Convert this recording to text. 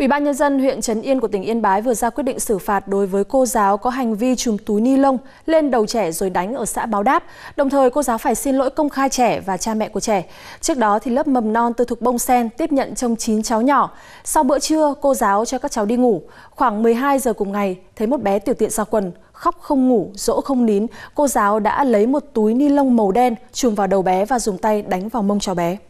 Ủy ban nhân dân huyện Trấn Yên của tỉnh Yên Bái vừa ra quyết định xử phạt đối với cô giáo có hành vi trùm túi ni lông lên đầu trẻ rồi đánh ở xã Báo Đáp. Đồng thời cô giáo phải xin lỗi công khai trẻ và cha mẹ của trẻ. Trước đó thì lớp mầm non tư thục Bông Sen tiếp nhận trông chín cháu nhỏ. Sau bữa trưa cô giáo cho các cháu đi ngủ. Khoảng 12 giờ cùng ngày thấy một bé tiểu tiện ra quần khóc không ngủ, dỗ không nín, cô giáo đã lấy một túi ni lông màu đen trùm vào đầu bé và dùng tay đánh vào mông cháu bé.